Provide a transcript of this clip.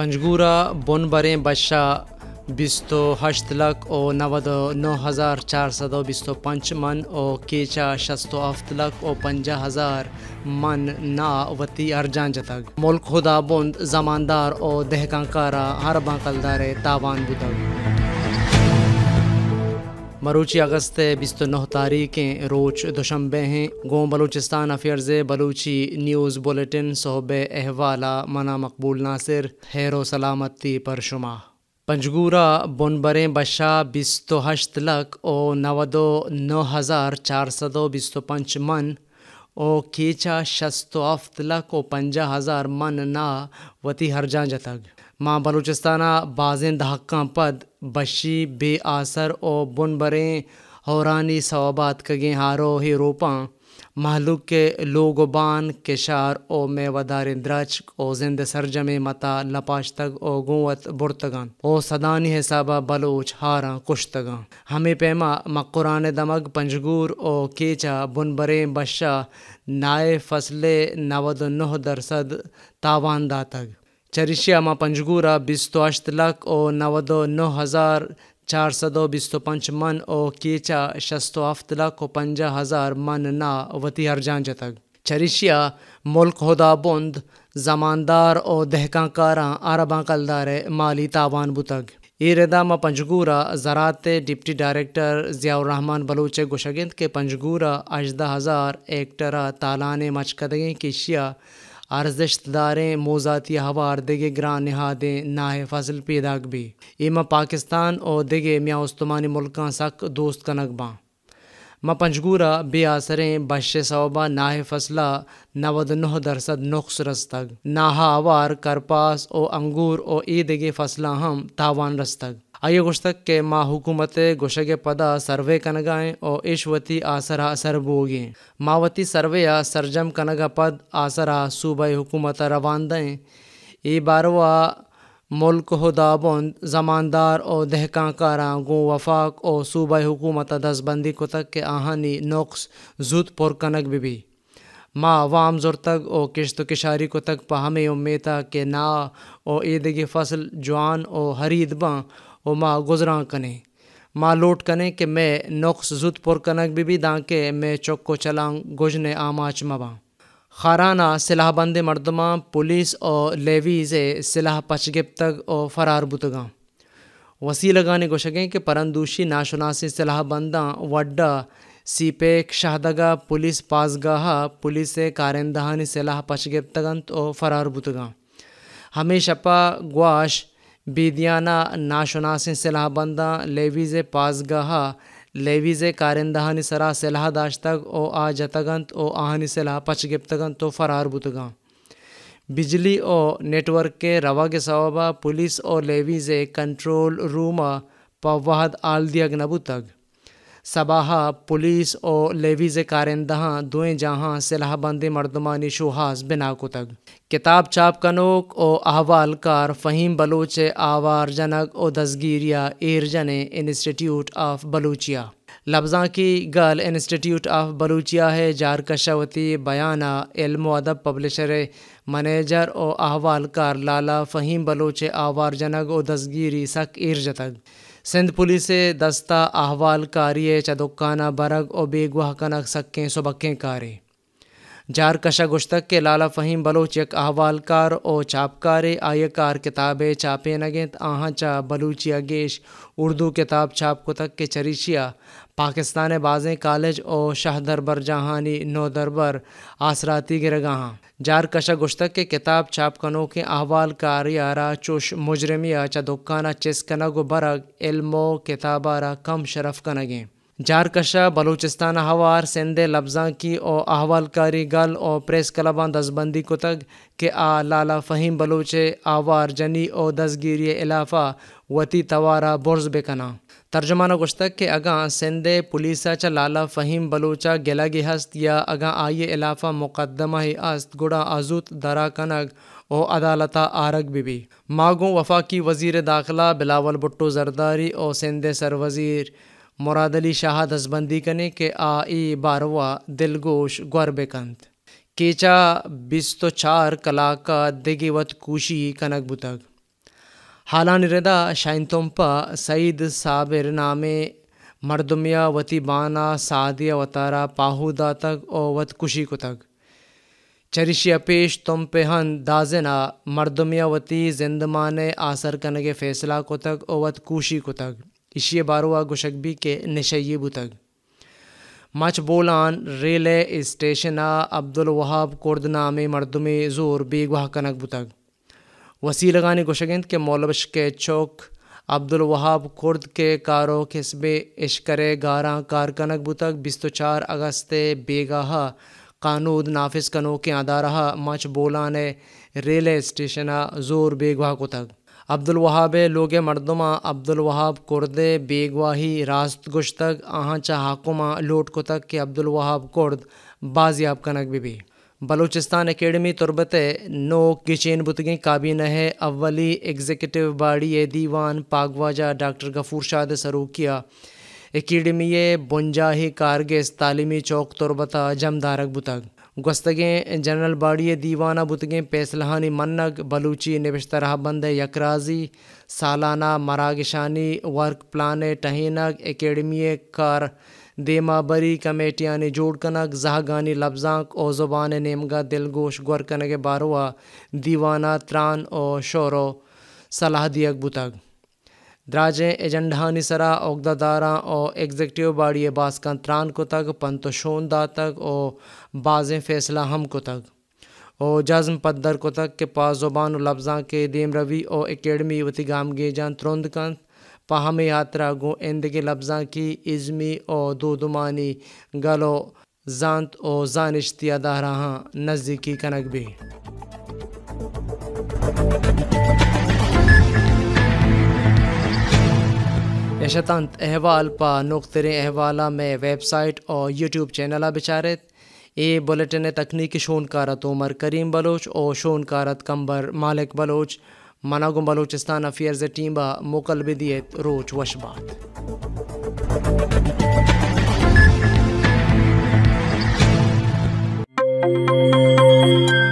पंजगूरा बोनबरें बादशाह बिस्तो हश्त लख ओ नवद नौ हज़ार चार सद बिस्तो पंच मन ओ केचा शस्तो अफ्त लख ओ पंजा हज़ार मन ना वती अर्जान जतग मुल्क खुदा बुंद जमानदार ओ दहकांकारा हर बांकलदारे तावान बुदग मरूची अगस्त बिस्त नौ तारीखें रोच दुशंबे हैं गों Balochistan affairs Balochi news bulletin सहब अहवाला मना मकबूल नासिर हैरो सलामती पर शुमा पंजगूरा बुनबरें बशा बिस्तो हश्त लक ओ नवदो नौ हज़ार चार सदो बिस्तो पंच मन ओ कीचा शस्तो अफ्त लक ओ पंजा हज़ार मन ना वती जा जतग माँ बलूचिस्ताना बाजें दहाका पद बशी बे आसर बुन बुनबरें हौरानी सवाबात कगें हारो ही रूपा महलूक के लोगबान के शार ओ वदारे द्रच ओ जिंद सरजमे मता लपाश तक ओ गुवत बुरतगान ओ सदानी हिसाबा बलोच हारा कुश्तगा हमें पैमा मकुरान दमग पंजगूर ओ केचा बुनबरे बशा नाए फसले नवद नह दरसद तावान दातग Çerişiyama pancgura bisto aştlak ओ नवदो नौ हज़ार चार सदो दो बिस्तो पंच मन ओ कीचा शस्तो हफ्तला को पंजा हज़ार मन ना वती हरजान जतक छरिशिया मुल्क होदा बुंद जमानदार ओ दहका कारा अरबा कलदार माली तावान बुतग ईरदा मा पंजगूरा ज़रात डिप्टी डायरेक्टर जियाउर रहमान बलूच गुशगिंद के पंजगूरा अजदा हज़ार एक्टरा तालान मचकदगी की शिया आर्जशदारें मोज़ाती हवार दिगे ग्रां नहादें नाह फसल पैदाक भी इमा पाकिस्तान और दिगे म्या उस्तमानी मुल्क सक दोस्त कनक बाँ मपंजगूरा बेआसरें बश सौबा नाह फसला नवद नह दरसद नुख्स रस्तग नाहा आवार करपास ओ अंगूर ओ ईद गे फसला हम तावान रस्तग आयो गुश्तक के माँ हुकूमत गुशगे पदा सर्वे कनगाए और ईश्वती आसरा सरबोगे मावती या सरजम कनगा पद आसरा सूबा हुकूमत रवानदें ई बारवा मुल्क हदाबन जमानदार और दहकाकारा गो वफाक और सूबा हुकूमत दसबंदी को तक के आहानी नोक्स जुद पुर कनक भी। माँ वाम जोर तक और किश्त किशारी को तक पहामे उम्मीदा के ना और ईद की फसल जवान और हरीद बाँ और माँ गुजरा कने माँ लोट कने के मैं नोक्स जुद पुर कनक बिबी दाँ के मैं चौक को चलाऊँ गुजने आमाच मबाँ खाराना सिलाहबंद मरदमा पुलिस और लेवीज़ सिलाह पचगिप तक और फरार बुतगा वसी लगाने को शकें कि परंदूशी नाशुनासी सिलाहबंदा वड्डा सीपेक शाहदगा पुलिस पासगाह पुलिस कारंदहानी सिलाह पचगिप तगंत और फरार बुतगा हमेशपा ग्वाश बीदियाना नाशुनासी सिलाहबंदा लेवीज़ पासगाह लेवीज़े कारन दहानी सरा सलाह दाश्तग ओ आ जतगंत ओ आहनी सलाह पच गिप्तगंत तो फरार बुतगा बिजली और नेटवर्क के रवा के सवाबा पुलिस और लेवीज़े कंट्रोल रूमा पवाहद आल दियग नबुतग सबाहा पुलिस और लेवीज़ कारिंदा दुएं जहाँ सिलाहबंदी मरदमानी शुहास बिना कुतग किताब चाप कनोक और अहवाल कार फ़हीम बलूच आवार जनक और दसगीरिया एरजन इंस्टीट्यूट ऑफ बलूचिया लफजा की गर्ल इंस्टीट्यूट ऑफ बलूचिया है कशावती बयाना इल्म अदब पब्लिशर मैनेजर और अहवालकार लाला फ़हीम बलोच आवार जनग और दसगीरी सक इर्जतग सिंध पुलिस दस्ता अहवालकारी चदुकाना बरग और बेगवाह कनक सकें सबकें कारें जारकशा गुश्तक के लाला फ़हीम बलोच एक अहवालकार और छापकारे आयकार किताबें छापे नगेत आहाचा बलूचिया गेश उर्दू किताब छाप कुतक के चरीशिया पाकिस्तान बाजें कॉलेज और दरबर जहानी दरबर आसराती गिरगा जारकशा गुश्तक के किताब छाप कनों के अहवाल कार यारा चुश मुजरमिया चदुकाना चिस्कनग बरग इल्मो किताबारा कम शरफ कनगें जारकशा बलूचिस्तान हवार सेंदे लफ्जा की ओ अहवालकारी गल ओ प्रेस क्लबा दसबंदी कुतग के आ लाला फ़हीम बलूचे आवार जनी ओ दसगिरी इलाफ़ा वती तवारा बुर्ज बेकना तर्जुमान गुश्तक के अगा सिंधे पुलिसा च लाला फ़हीम बलूचा गिलागी हस्त या अगा आये इलाफ़ा मुकदमा ही अस्त गुड़ा आजूत दरा कनग ओ अदालता आरग बीबी मागों वफाकी वजीर दाखिला बिलावल भुट्टो जरदारी और सिंधे सर वज़ीर मुराद अली शाह दसबंदी कने के आई बारवा दिलगोश गौरबेकंत केचा बिस्तो चार कला का दिगिवत कुशी कनक बुतक हाला निरदा तोम्पा सईद साबिर नामे मरदमिया वती बाना सादिया वतारा पाहुदा तक और वत कुशी को तक चरिशिया पेश तुम पे हन दाजना मरदमिया वती जिंदमाने आसर कन के फैसला को तक और वत कुशी को तक İşiye baruva Guşakbîkê nişeyî bûtek. मचबोलान रेले स्टेशना अब्दुल वहाब कोर्दनामे मरदमे जोर बेगवाह कनक बुतग वसी लगानी गोशगंद के मौलबश के चौक अब्दुल वहाब खुर्द के कारो खिसबे इश्कर गारा कार कनक बुतक बिस्तो चार अगस्त बेगाह कानूद नाफिस कनो के आदा रहा मच बोलान रेले स्टेशना जोर बेगवाह को तक अब्दुलवाहाब लोग मरदमा अब्दुलवाहाब कुर्द बेगवाही रास्त गुश तक आहाँ हाकुमा लोट को तक के अब्दुलवाहाब कुर्द बाजियाब कनक बीबी बलूचिस्तान एकेडमी तुरबत नो किचेन बुतगी काबीन है अव्वली एग्जीक्यूटिव बाड़ी दीवान पागवाजा डॉक्टर गफूर शाद सरूकिया एकेडमी बुंजाही कारगिस तालीमी चौक तुर्बता जमदारक बुतग गस्तगें जनरल बाड़िए दीवाना बुतगें पैसलहानी मन्नग बलूची नबशतरह बंद यकराजी सालाना मरागशानी वर्क प्लान टहीनग एकेडमी कार देमाबरी कमेटियानी जोड़ कनक जहागानी लफजाक और ज़ुबान नेमगा दिलगोश गौर कनक बारवा दीवाना त्रान और शोरो सलाह दियक बुतग द्राजे एजेंडानिसरा ओगदादारा और एग्जेक्टिव बाड़ी बासका त्रान को तक पंतोशोन दा तक और बाज़े फैसला हम को तक और जज्म पदर को तक के पास ज़ुबान लफ्ज़ा के दीम रवि और एकेडमी वती गाम जान त्रोंद कंत पहम यात्रा गो इंद के लफ्ज़ा की इज़मी और दूदुमानी गलो जानत और जानिश्तिया अदारा नज़दीकी कनक भी शतंत अहवाल पा नुकतरे अहवाला में वेबसाइट और यूट्यूब चैनल बेचारत ए बुलेटिन तकनीकी शोनकारत उमर करीम बलोच और शोनकारत कंबर मालिक बलोच मनागुम बलोचिस्तान अफेयर्स टीम मोकल दिए रोच वशबात